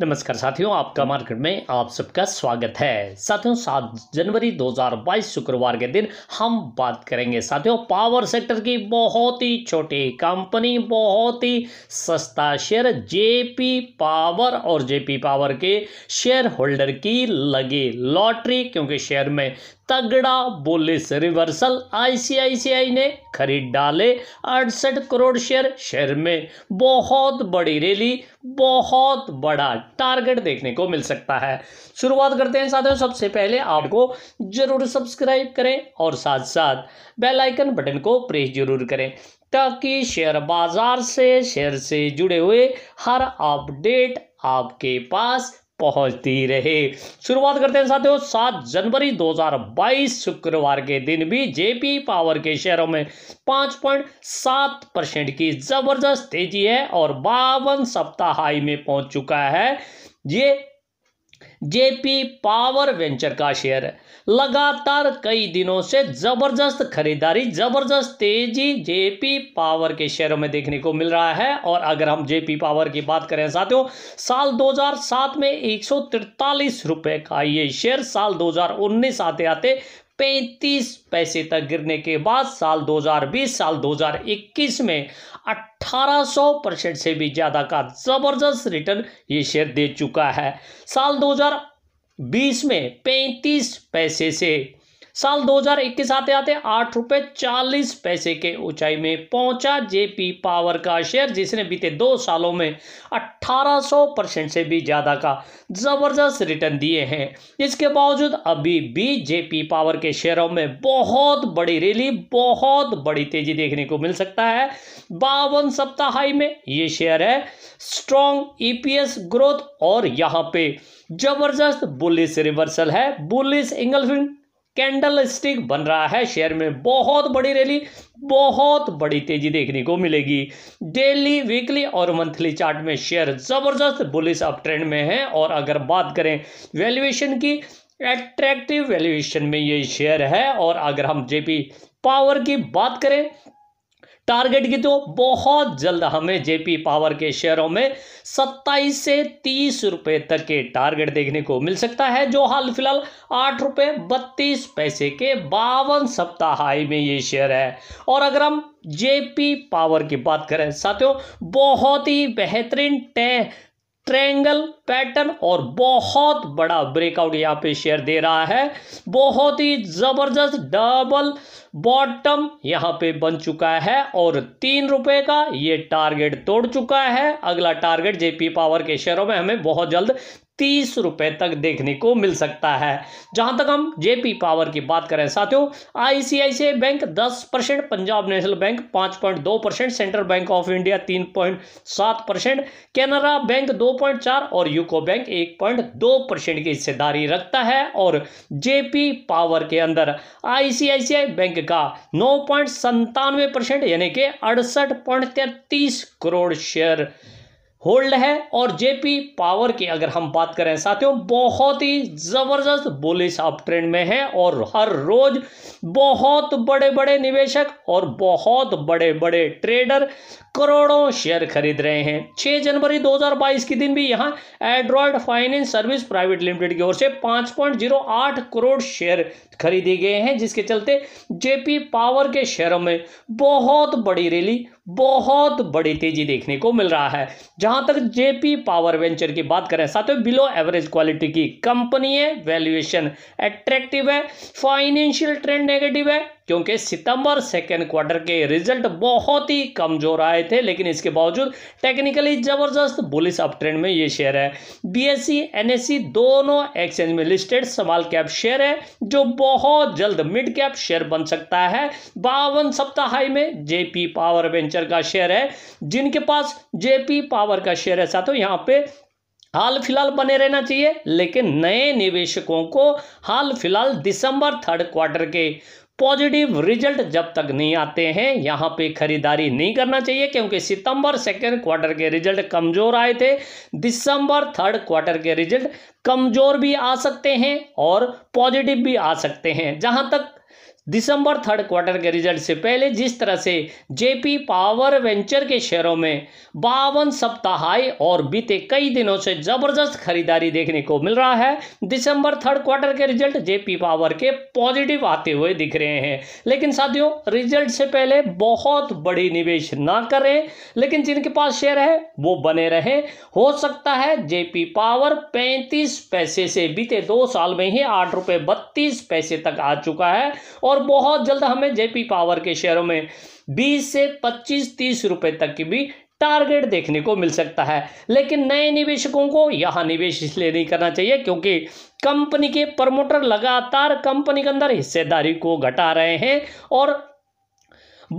नमस्कार साथियों आपका मार्केट में आप सबका स्वागत है साथियों सात जनवरी 2022 शुक्रवार के दिन हम बात करेंगे साथियों पावर सेक्टर की बहुत ही छोटी कंपनी बहुत ही सस्ता शेयर जेपी पावर और जेपी पावर के शेयर होल्डर की लगी लॉटरी क्योंकि शेयर में तगड़ा बोले से रिवर्सल आईसीआईसीआई ने खरीद डाले अड़सठ करोड़ शेयर शेयर में बहुत बड़ी रैली बहुत बड़ा टारगेट देखने को मिल सकता है शुरुआत करते हैं साथियों सबसे पहले आपको जरूर सब्सक्राइब करें और साथ साथ बेल आइकन बटन को प्रेस जरूर करें ताकि शेयर बाजार से शेयर से जुड़े हुए हर अपडेट आपके पास पहुंचती रहे शुरुआत करते हैं साथियों सात जनवरी 2022 शुक्रवार के दिन भी जेपी पावर के शेयरों में पांच पॉइंट सात परसेंट की जबरदस्त तेजी है और बावन सप्ताह हाई में पहुंच चुका है ये जेपी पावर वेंचर का शेयर लगातार कई दिनों से जबरदस्त खरीदारी जबरदस्त तेजी जेपी पावर के शेयरों में देखने को मिल रहा है और अगर हम जेपी पावर की बात करें साथियों साल 2007 में एक रुपए का ये शेयर साल 2019 आते आते पैंतीस पैसे तक गिरने के बाद साल 2020 साल 2021 में 1800 परसेंट से भी ज़्यादा का ज़बरदस्त रिटर्न ये शेयर दे चुका है साल 2020 में पैंतीस पैसे से साल 2021 आते आते आठ रुपये चालीस पैसे के ऊंचाई में पहुंचा जेपी पावर का शेयर जिसने बीते दो सालों में 1800 परसेंट से भी ज़्यादा का ज़बरदस्त रिटर्न दिए हैं इसके बावजूद अभी भी जेपी पावर के शेयरों में बहुत बड़ी रैली बहुत बड़ी तेजी देखने को मिल सकता है बावन सप्ताह हाई में ये शेयर है स्ट्रॉन्ग ईपीएस ग्रोथ और यहाँ पे जबरदस्त बुलिस रिवर्सल है बुलिस एंगल कैंडल स्टिक बन रहा है शेयर में बहुत बड़ी रैली बहुत बड़ी तेजी देखने को मिलेगी डेली वीकली और मंथली चार्ट में शेयर ज़बरदस्त बुलिस अप ट्रेंड में है और अगर बात करें वैल्यूएशन की एट्रैक्टिव वैल्यूएशन में ये शेयर है और अगर हम जेपी पावर की बात करें टारगेट की तो बहुत जल्द हमें जेपी पावर के शेयरों में 27 से तीस रुपए तक के टारगेट देखने को मिल सकता है जो हाल फिलहाल आठ रुपए बत्तीस पैसे के बावन सप्ताह हाई में ये शेयर है और अगर हम जेपी पावर की बात करें साथियों बहुत ही बेहतरीन टे ट्रेंगल पैटर्न और बहुत बड़ा ब्रेकआउट यहाँ पे शेयर दे रहा है बहुत ही ज़बरदस्त डबल बॉटम यहाँ पे बन चुका है और तीन रुपए का ये टारगेट तोड़ चुका है अगला टारगेट जेपी पावर के शेयरों में हमें बहुत जल्द तीस रुपए तक देखने को मिल सकता है जहां तक हम जेपी पावर की बात करें साथियों आईसीआईसीआई बैंक दस परसेंट पंजाब नेशनल बैंक पांच पॉइंट दो percent central bank of India तीन पॉइंट सात परसेंट कैनरा बैंक दो पॉइंट चार और यूको बैंक एक पॉइंट दो परसेंट की हिस्सेदारी रखता है और जेपी पावर के अंदर आईसीआईसीआई बैंक का नौ पॉइंट संतानवे परसेंट यानी कि अड़सठ पॉइंट तैतीस करोड़ शेयर होल्ड है और जेपी पावर की अगर हम बात करें साथियों बहुत ही ज़बरदस्त बुलिस अप ट्रेंड में है और हर रोज़ बहुत बड़े बड़े निवेशक और बहुत बड़े बड़े ट्रेडर करोड़ों शेयर खरीद रहे हैं 6 जनवरी 2022 के दिन भी यहां android finance service private limited की ओर से 5.08 करोड़ शेयर खरीदे गए हैं जिसके चलते जेपी पावर के शेयरों में बहुत बड़ी रैली बहुत बड़ी तेजी देखने को मिल रहा है जहां तक जेपी पावर वेंचर की बात करें साथियों बिलो एवरेज क्वालिटी की कंपनी है वैल्यूएशन एट्रैक्टिव है फाइनेंशियल ट्रेंड नेगेटिव है क्योंकि सितंबर सेकेंड क्वार्टर के रिजल्ट बहुत ही कमजोर आए थे लेकिन इसके बावजूद टेक्निकली जबरदस्त बुलिस अप ट्रेंड में ये शेयर है बीएससी एनएससी दोनों एक्सचेंज में लिस्टेड स्मॉल कैप शेयर है जो बहुत जल्द मिड कैप शेयर बन सकता है बावन सप्ताह हाई में जेपी पावर वेंचर का शेयर है जिनके पास जेपी पावर का शेयर है साथ यहाँ पे हाल फिलहाल बने रहना चाहिए लेकिन नए निवेशकों को हाल फिलहाल दिसंबर थर्ड क्वार्टर के पॉजिटिव रिजल्ट जब तक नहीं आते हैं यहाँ पे खरीदारी नहीं करना चाहिए क्योंकि सितंबर सेकेंड क्वार्टर के रिजल्ट कमज़ोर आए थे दिसंबर थर्ड क्वार्टर के रिजल्ट कमज़ोर भी आ सकते हैं और पॉजिटिव भी आ सकते हैं जहाँ तक दिसंबर थर्ड क्वार्टर के रिजल्ट से पहले जिस तरह से जेपी पावर वेंचर के शेयरों में बावन सप्ताह और बीते कई दिनों से जबरदस्त खरीदारी देखने को मिल रहा है दिसंबर थर्ड क्वार्टर के रिजल्ट जेपी पावर के पॉजिटिव आते हुए दिख रहे हैं लेकिन साथियों रिजल्ट से पहले बहुत बड़ी निवेश ना करें लेकिन जिनके पास शेयर है वो बने रहे हो सकता है जेपी पावर पैंतीस पैसे से बीते दो साल में ही आठ बत्तीस पैसे तक आ चुका है और और बहुत जल्द हमें जेपी पावर के शेयरों में 20 से 25 30 रुपए तक की भी टारगेट देखने को मिल सकता है लेकिन नए निवेशकों को यहाँ निवेश इसलिए नहीं करना चाहिए क्योंकि कंपनी के प्रमोटर लगातार कंपनी के अंदर हिस्सेदारी को घटा रहे हैं और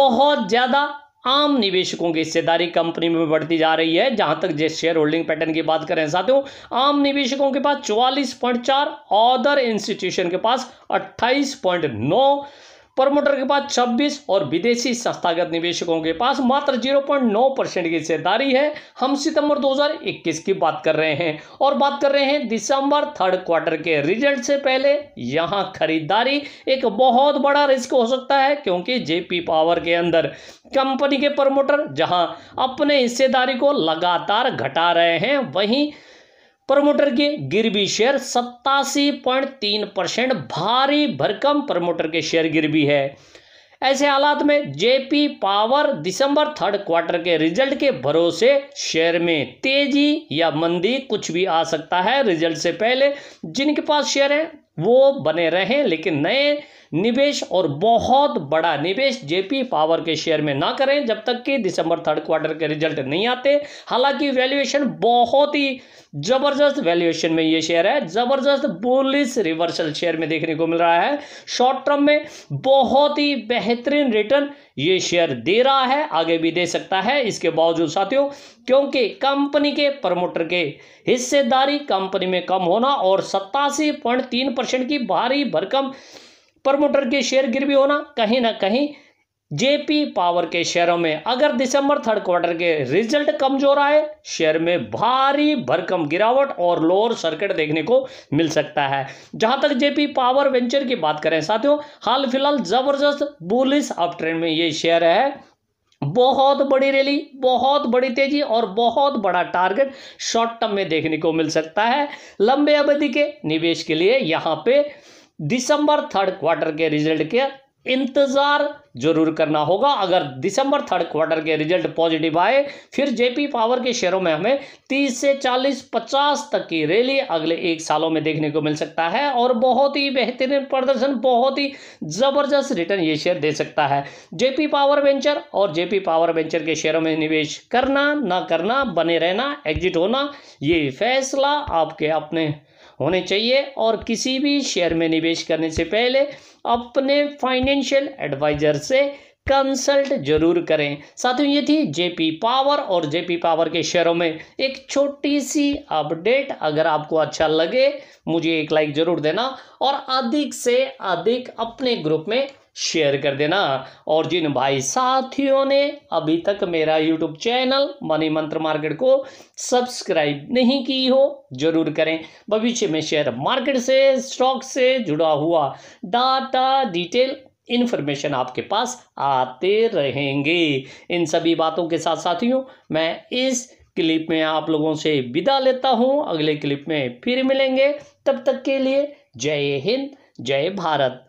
बहुत ज़्यादा आम निवेशकों की हिस्सेदारी कंपनी में बढ़ती जा रही है जहां तक जिस शेयर होल्डिंग पैटर्न की बात करें साथियों आम निवेशकों के पास चौवालीस पॉइंट चार अदर इंस्टीट्यूशन के पास अट्ठाईस पॉइंट नौ प्रमोटर के पास 26 और विदेशी संस्थागत निवेशकों के पास मात्र 0.9 परसेंट की हिस्सेदारी है हम सितंबर 2021 की बात कर रहे हैं और बात कर रहे हैं दिसंबर थर्ड क्वार्टर के रिजल्ट से पहले यहां खरीदारी एक बहुत बड़ा रिस्क हो सकता है क्योंकि जेपी पावर के अंदर कंपनी के प्रमोटर जहां अपने हिस्सेदारी को लगातार घटा रहे हैं वहीं प्रमोटर के गिरवी शेयर सत्तासी पॉइंट तीन परसेंट भारी भरकम प्रमोटर के शेयर गिरवी है ऐसे हालात में जेपी पावर दिसंबर थर्ड क्वार्टर के रिजल्ट के भरोसे शेयर में तेजी या मंदी कुछ भी आ सकता है रिजल्ट से पहले जिनके पास शेयर है वो बने रहें लेकिन नए निवेश और बहुत बड़ा निवेश जेपी पावर के शेयर में ना करें जब तक कि दिसंबर थर्ड क्वार्टर के रिजल्ट नहीं आते हालांकि वैल्यूएशन बहुत ही जबरदस्त वैल्यूएशन में ये शेयर है जबरदस्त बुलिस रिवर्सल शेयर में देखने को मिल रहा है शॉर्ट टर्म में बहुत ही बेहतरीन रिटर्न ये शेयर दे रहा है आगे भी दे सकता है इसके बावजूद साथियों क्योंकि कंपनी के प्रमोटर के हिस्सेदारी कंपनी में कम होना और सत्तासी पॉइंट तीन परसेंट की भारी भरकम प्रमोटर के शेयर गिरवी होना कहीं ना कहीं जेपी पावर के शेयरों में अगर दिसंबर थर्ड क्वार्टर के रिजल्ट कमजोर आए शेयर में भारी भरकम गिरावट और लोअर सर्किट देखने को मिल सकता है जहां तक जेपी पावर वेंचर की बात करें साथियों हाल फिलहाल जबरदस्त बुलिस अप ट्रेंड में ये शेयर है बहुत बड़ी रैली बहुत बड़ी तेजी और बहुत बड़ा टारगेट शॉर्ट टर्म में देखने को मिल सकता है लंबे अवधि के निवेश के लिए यहाँ पे दिसंबर थर्ड क्वार्टर के रिजल्ट के इंतज़ार जरूर करना होगा अगर दिसंबर थर्ड क्वार्टर के रिजल्ट पॉजिटिव आए फिर जेपी पावर के शेयरों में हमें 30 से 40 50 तक की रैली अगले एक सालों में देखने को मिल सकता है और बहुत ही बेहतरीन प्रदर्शन बहुत ही ज़बरदस्त रिटर्न ये शेयर दे सकता है जेपी पावर वेंचर और जेपी पावर वेंचर के शेयरों में निवेश करना ना करना बने रहना एग्जिट होना ये फैसला आपके अपने होने चाहिए और किसी भी शेयर में निवेश करने से पहले अपने फाइनेंशियल एडवाइजर से कंसल्ट जरूर करें साथियों ये थी जेपी पावर और जेपी पावर के शेयरों में एक छोटी सी अपडेट अगर आपको अच्छा लगे मुझे एक लाइक जरूर देना और अधिक से अधिक अपने ग्रुप में शेयर कर देना और जिन भाई साथियों ने अभी तक मेरा YouTube channel money mantra market को सब्सक्राइब नहीं की हो जरूर करें भविष्य में शेयर मार्केट से स्टॉक से जुड़ा हुआ डाटा डिटेल इन्फॉर्मेशन आपके पास आते रहेंगे इन सभी बातों के साथ साथियों मैं इस क्लिप में आप लोगों से विदा लेता हूं अगले क्लिप में फिर मिलेंगे तब तक के लिए जय हिंद जय भारत